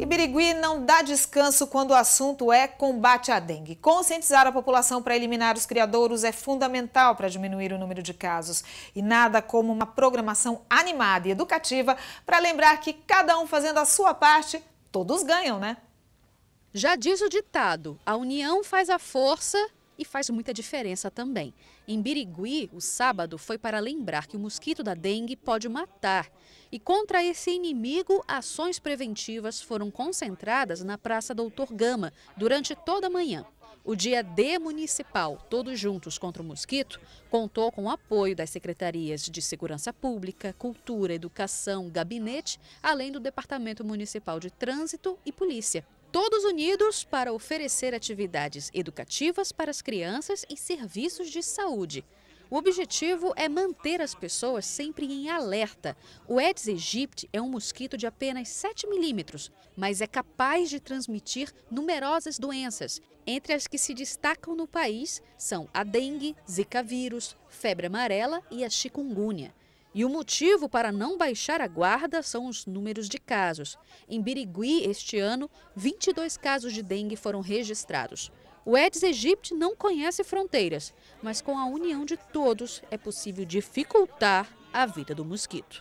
Ibirigui não dá descanso quando o assunto é combate à dengue. Conscientizar a população para eliminar os criadouros é fundamental para diminuir o número de casos. E nada como uma programação animada e educativa para lembrar que cada um fazendo a sua parte, todos ganham, né? Já diz o ditado: a união faz a força e faz muita diferença também. Em Birigui, o sábado foi para lembrar que o mosquito da dengue pode matar. E contra esse inimigo, ações preventivas foram concentradas na Praça Doutor Gama durante toda a manhã. O Dia D Municipal, Todos Juntos contra o Mosquito, contou com o apoio das secretarias de Segurança Pública, Cultura, Educação, Gabinete, além do Departamento Municipal de Trânsito e Polícia todos unidos para oferecer atividades educativas para as crianças e serviços de saúde. O objetivo é manter as pessoas sempre em alerta. O Aedes aegypti é um mosquito de apenas 7 milímetros, mas é capaz de transmitir numerosas doenças. Entre as que se destacam no país são a dengue, zika vírus, febre amarela e a chikungunya. E o motivo para não baixar a guarda são os números de casos. Em Birigui, este ano, 22 casos de dengue foram registrados. O Eds Egipte não conhece fronteiras, mas com a união de todos é possível dificultar a vida do mosquito.